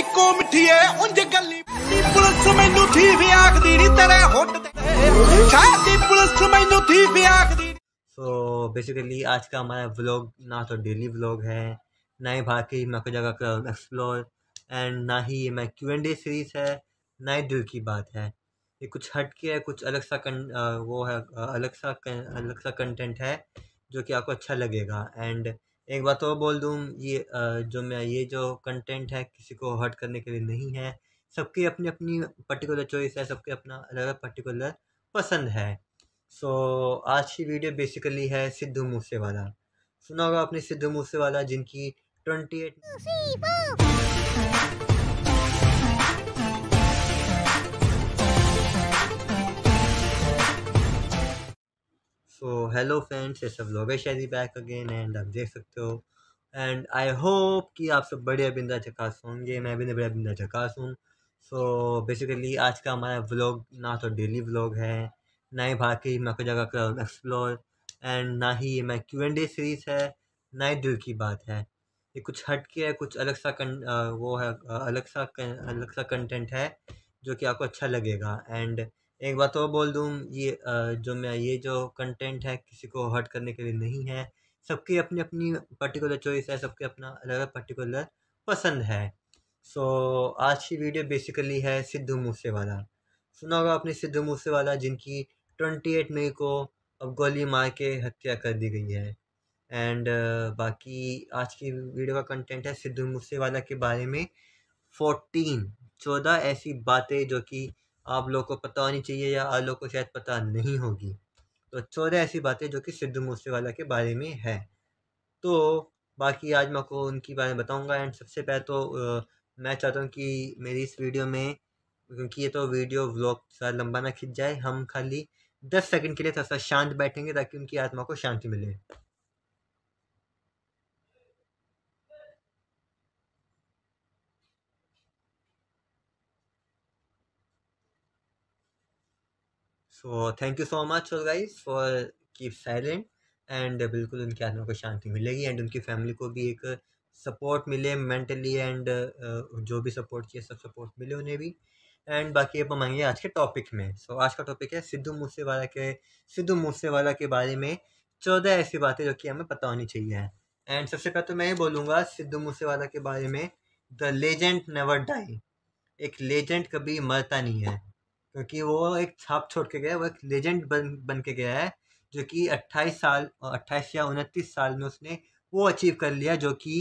ਇੱਕੋ ਗੱਲੀ ਦੀ ਪੁਲਿਸ ਮੈਨੂੰ ਥੀ ਵੀ ਆਖਦੀ ਨਹੀਂ ਤੇਰੇ ਹੁੱਟ ਪੁਲਿਸ ਮੈਨੂੰ ਥੀ ਵੀ ਆਖਦੀ बेसिकली आज का हमारा व्लॉग ना तो डेली व्लॉग है ना ही बाकी मैं कोई जगह एक्सप्लोर एंड ना ही मैं क्यू एंड ए सीरीज़ है ना ही दिल की बात है ये कुछ हट के है कुछ अलग सा कं वो है अलग सा अलग सा कंटेंट है जो कि आपको अच्छा लगेगा एंड एक बात और बोल दूँ ये जो मैं ये जो कंटेंट है किसी को हर्ट करने के लिए नहीं है सबकी अपनी अपनी पर्टिकुलर चॉइस है सबके अपना अलग अलग पर्टिकुलर पसंद है सो so, आज की वीडियो बेसिकली है सिद्धू मूसे वाला सुना होगा आपने सिद्धू मूसे वाला जिनकी twenty eight so hello friends ये सब लोग शायरी बैक अगेन एंड आप देख सकते हो एंड आई होप कि आप सब बढ़िया बिंदा चकास होंगे मैं भी बढ़िया बिंदा चकास हूँ सो बेसिकली आज का हमारा व्लॉग ना तो डेली व्लॉग है ना ही बाकी मैं कोई जगह का एक्सप्लोर एंड ना ही ये मैं क्यू एंड ए सीरीज़ है ना ही दिल की बात है ये कुछ हट के है कुछ अलग सा कन, वो है अलग सा अलग सा कंटेंट है जो कि आपको अच्छा लगेगा एंड एक बात और बोल दूँ ये जो मैं ये जो कंटेंट है किसी को हर्ट करने के लिए नहीं है सबकी अपनी अपनी पर्टिकुलर चॉइस है सबके अपना अलग अलग पर्टिकुलर पसंद है सो so, आज की वीडियो बेसिकली है सिद्धू मूसेवाला सुना होगा आपने सिद्धू मूसेवाला जिनकी ट्वेंटी एट मई को अब गोली मार के हत्या कर दी गई है एंड uh, बाकी आज की वीडियो का कंटेंट है सिद्धू मूसेवाला के बारे में फोर्टीन चौदह ऐसी बातें जो कि आप लोगों को पता होनी चाहिए या आप लोग को शायद पता नहीं होगी तो चौदह ऐसी बातें जो कि सिद्धू मूसेवाला के बारे में है तो बाकी आज मैं को उनके बारे में बताऊँगा एंड सबसे पहले तो आ, मैं चाहता हूँ कि मेरी इस वीडियो में क्योंकि ये तो वीडियो व्लॉग सा लंबा ना खिंच जाए हम खाली दस सेकंड के लिए थोड़ा सा शांत बैठेंगे ताकि उनकी आत्मा को शांति मिले so thank you so much for guys for keep silent and बिल्कुल उनके आत्मा को शांति मिलेगी एंड उनकी फैमिली को भी एक सपोर्ट मिले मेंटली एंड uh, जो भी सपोर्ट चाहिए सब सपोर्ट मिले उन्हें भी एंड बाकी अब हम आएंगे आज के टॉपिक में सो so, आज का टॉपिक है सिद्धू मूसेवाला के सिद्धू मूसेवाला के बारे में चौदह ऐसी बातें जो कि हमें पता होनी चाहिए एंड सबसे पहले तो मैं ये बोलूँगा सिद्धू मूसेवाला के बारे में द लेजेंड नेवर डाई एक लेजेंड कभी मरता नहीं है क्योंकि वो एक छाप छोड़ के गया वो एक लेजेंड बन बन के गया है जो कि 28 साल 28 या उनतीस साल में उसने वो अचीव कर लिया जो कि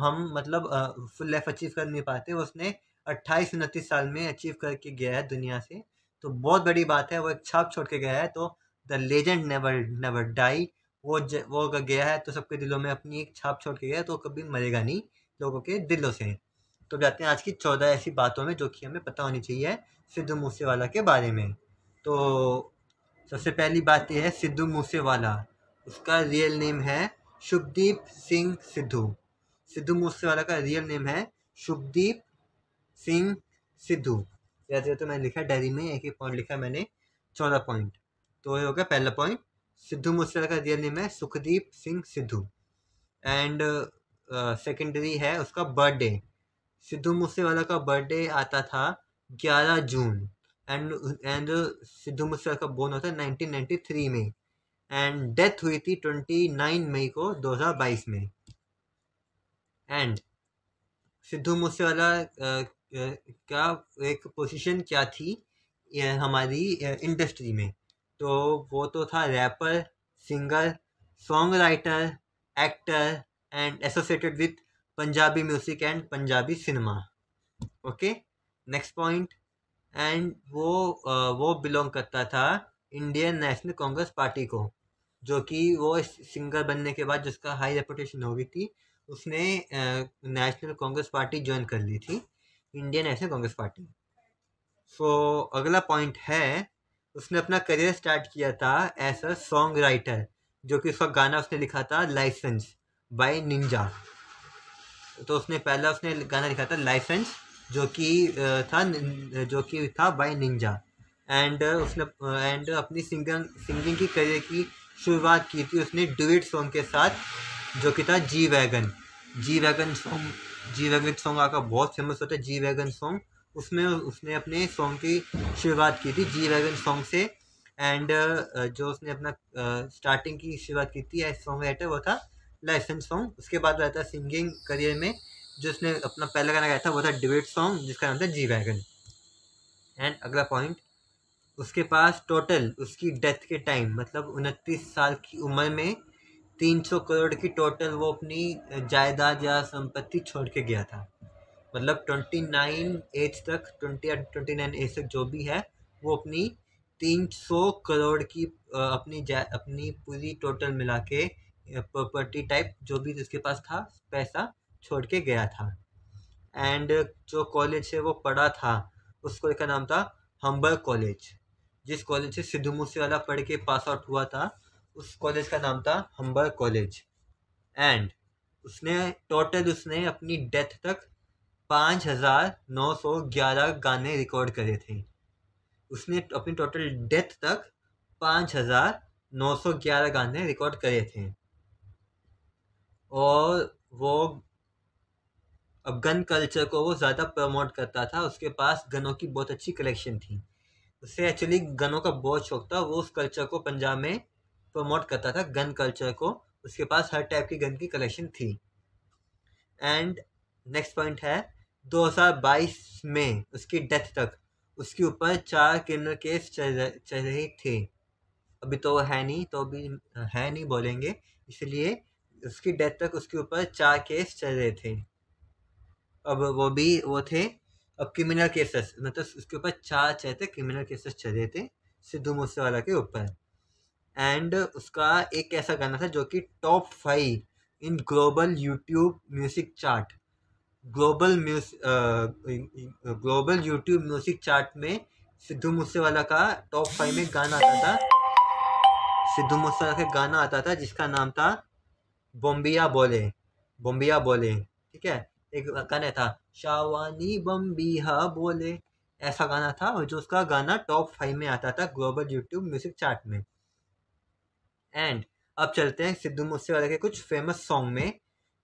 हम मतलब फुल लाइफ अचीव कर नहीं पाते उसने अट्ठाईस उनतीस साल में अचीव करके गया है दुनिया से तो बहुत बड़ी बात है वो एक छाप छोड़ के गया है तो the legend never never die वो ज, वो गया है तो सबके दिलों में अपनी एक छाप छोड़ के गया तो कभी मरेगा नहीं लोगों के दिलों से तो जाते हैं आज की चौदह ऐसी बातों में जो कि हमें पता होनी चाहिए सिद्धू मूसेवाला के बारे में तो सबसे पहली बात यह है सिद्धू मूसेवाला उसका रियल नेम है शुभदीप सिंह सिद्धू सिद्धू मूसेवाला का रियल नेम है शुभदीप सिंह सिद्धू जैसे तो मैंने लिखा डायरी में एक ही पॉइंट लिखा मैंने चौदह पॉइंट तो ये हो गया पहला पॉइंट सिद्धू मूसेवाला का रियल नेम है Sukhdeep Singh Sidhu and secondary uh, है उसका बर्थडे सिद्धू मूसेवाला का बर्थडे आता था 11 जून एंड एंड सिद्धू मूसेवाला का बोर्न होता है 1993 में एंड डेथ हुई थी 29 मई को 2022 में एंड सिद्धू मूसेवाला का एक पोजीशन क्या थी हमारी इंडस्ट्री में तो वो तो था rapper singer songwriter actor and associated with Punjabi music and Punjabi cinema okay next point and वो वो बिलोंग करता था इंडियन नेशनल कांग्रेस पार्टी को जो कि वो सिंगर बनने के बाद जिसका हाई रेपुटेशन हो गई थी उसने नेशनल कांग्रेस पार्टी ज्वाइन कर ली थी Indian National Congress party so अगला पॉइंट है उसने अपना करियर स्टार्ट किया था एज अ सॉन्ग राइटर जो कि उसका गाना उसने लिखा था लाइसेंस बाय निंजा तो उसने पहला उसने गाना लिखा था लाइसेंस जो कि था जो कि था बाय निंजा एंड उसने एंड अपनी सिंगिंग सिंगिंग की करियर की शुरुआत की थी उसने डुएट सॉन्ग के साथ जो कि था G Wagon G Wagon song G Wagon song आपका बहुत फेमस होता है जी वैगन सॉन्ग उसमें उसने अपने सॉन्ग की शुरुआत की थी जी वैगन सॉन्ग से एंड जो उसने अपना स्टार्टिंग की शुरुआत की थी सॉन्ग राइटर वो था लाइसेंस सॉन्ग उसके बाद रहता है सिंगिंग करियर में जो उसने अपना पहला गाना गाया था वो था डिबेट सॉन्ग जिसका नाम था जी वैगन एंड अगला पॉइंट उसके पास टोटल उसकी डेथ के टाइम मतलब उनतीस साल की उम्र में तीन सौ करोड़ की टोटल वो अपनी जायदाद या संपत्ति छोड़ के गया था मतलब ट्वेंटी नाइन एज तक ट्वेंटी ट्वेंटी नाइन एज तक जो भी है वो अपनी तीन सौ करोड़ की अपनी जा अपनी पूरी टोटल मिला के प्रॉपर्टी टाइप जो भी जिसके पास था पैसा छोड़ के गया था एंड जो कॉलेज है वो पढ़ा था उस कॉलेज का नाम था हम्बर कॉलेज जिस कॉलेज से सिद्धू मूसेवाला पढ़ के पास आउट हुआ था उस कॉलेज का नाम था हम्बर कॉलेज एंड उसने टोटल उसने अपनी डेथ तक पाँच हज़ार नौ सौ ग्यारह गाने रिकॉर्ड करे थे उसने अपनी टोटल डेथ तक पाँच हज़ार नौ सौ ग्यारह गाने रिकॉर्ड करे थे और वो अब गन कल्चर को वो ज़्यादा प्रमोट करता था उसके पास गनों की बहुत अच्छी कलेक्शन थी उसे एक्चुअली गनों का बहुत शौक था वो उस कल्चर को पंजाब में प्रमोट करता था गन कल्चर को उसके पास हर टाइप की गन की कलेक्शन थी एंड नेक्स्ट पॉइंट है 2022 में उसकी डेथ तक उसके ऊपर चार क्रिमिनल केस चल रहे थे अभी तो है नहीं तो अभी है नहीं बोलेंगे इसलिए उसकी डेथ तक उसके ऊपर चार केस चल रहे थे अब वो भी वो थे अब क्रिमिनल केसेस मतलब उसके ऊपर चार चाहे थे क्रिमिनल केसेस चल रहे थे सिद्धू मूसेवाला के ऊपर एंड उसका एक ऐसा गाना था जो कि top five in global YouTube music chart global muse global YouTube music chart में सिद्धू मूसेवाला का टॉप फाइव में गाना आता था सिद्धू मूसेवाला का गाना आता था जिसका नाम था बोम्बिया बोले बम्बिया बोले ठीक है एक गाना था शावानी बम्बिया बोले ऐसा गाना था जो उसका गाना टॉप फाइव में आता था ग्लोबल यूट्यूब म्यूजिक चार्ट में एंड अब चलते हैं सिद्धू मूसेवाला के कुछ फेमस सॉन्ग में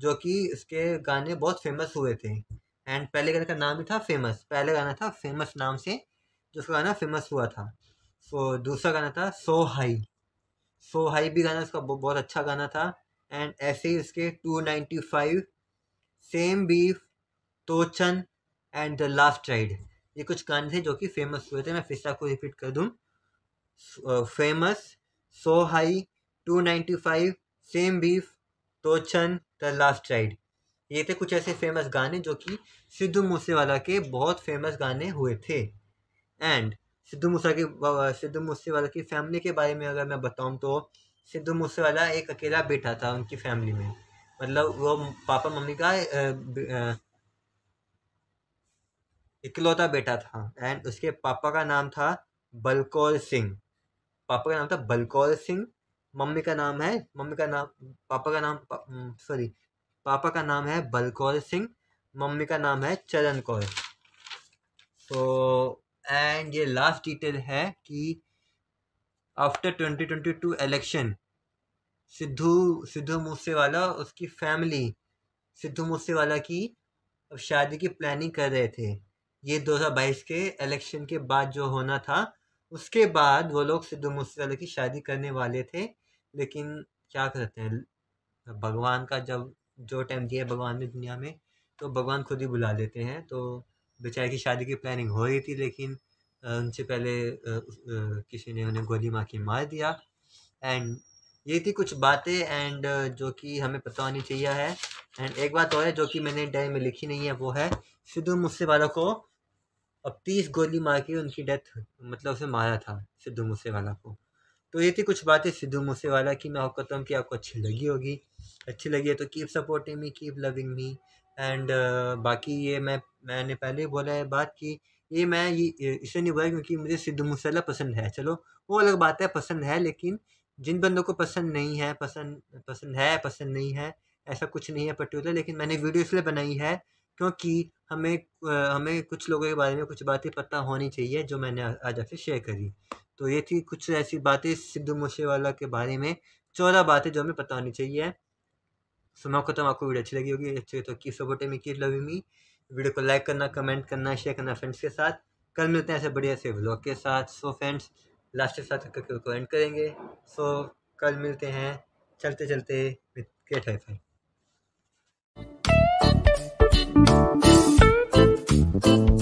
जो कि उसके गाने बहुत फेमस हुए थे एंड पहले गाने का नाम भी था फेमस पहले गाना था फेमस नाम से जो उसका गाना फेमस हुआ था सो so, दूसरा गाना था सो हाई सो हाई भी गाना उसका बहुत अच्छा गाना था एंड ऐसे ही इसके five same beef Tochan and the last ride ये कुछ गाने थे जो कि फेमस हुए थे मैं फिर से आपको रिपीट कर दूँ famous so high two ninety five same beef तोचन द लास्ट राइड ये थे कुछ ऐसे फेमस गाने जो कि सिद्धू मूसेवाला के बहुत फेमस गाने हुए थे एंड सिद्धू मूसा की uh, सिद्धू मूसेवाला की फैमिली के बारे में अगर मैं बताऊँ तो सिद्धू मूसेवाला एक अकेला बेटा था उनकी फैमिली में मतलब वो पापा मम्मी का इकलौता बेटा था एंड उसके पापा का नाम था बलकौर सिंह पापा का नाम था बलकौर सिंह मम्मी का नाम है मम्मी का नाम पापा का नाम सॉरी पापा का नाम है बलकौर सिंह मम्मी का नाम है चरण कौर तो एंड ये लास्ट डिटेल है कि आफ्टर 2022 इलेक्शन सिद्धू सिद्धू मूसेवाला उसकी फैमिली सिद्धू मूसेवाला की अब शादी की प्लानिंग कर रहे थे ये 2022 के इलेक्शन के बाद जो होना था उसके बाद वो लोग सिद्धू मूसेवाला की शादी करने वाले थे लेकिन क्या करते हैं भगवान का जब जो टाइम दिया भगवान ने दुनिया में तो भगवान खुद ही बुला लेते हैं तो बेचारे की शादी की प्लानिंग हो रही थी लेकिन उनसे पहले किसी ने उन्हें गोली मार के मार दिया एंड ये थी कुछ बातें एंड जो कि हमें पता होनी चाहिए है एंड एक बात और है जो कि मैंने डायरी में लिखी नहीं है वो है सिद्धू मूसे वाला को अब तीस गोली मार के उनकी डेथ मतलब उसे मारा था सिद्धू मूसे वाला को तो ये थी कुछ बातें सिद्धू मूसे वाला की मैं आपको कहता हूँ कि आपको अच्छी लगी होगी अच्छी लगी है तो keep supporting me keep loving me and बाकी ये मैं मैंने पहले ही बोला है बात की ये मैं ये इसलिए नहीं बोला क्योंकि मुझे सिद्ध मूसला पसंद है चलो वो अलग बात है पसंद है लेकिन जिन बंदों को पसंद नहीं है पसंद पसंद है पसंद नहीं है ऐसा कुछ नहीं है पर्टिकुलर लेकिन मैंने वीडियो इसलिए बनाई है क्योंकि हमें हमें कुछ लोगों के बारे में कुछ बातें पता होनी चाहिए जो मैंने आज आपसे शेयर करी तो ये थी कुछ ऐसी बातें सिद्धू मूसेवाला के बारे में चौदह बातें जो हमें पता होनी चाहिए सुना को तो आपको वीडियो अच्छी लगी होगी अच्छी तो की सपोर्टे में की लव मी वीडियो को लाइक करना कमेंट करना शेयर करना फ्रेंड्स के साथ कल मिलते हैं ऐसे बढ़िया से व्लॉग के साथ सो फ्रेंड्स लास्ट के साथ को एंड करेंगे सो कल मिलते हैं चलते चलते विद गेट हाई Thank you.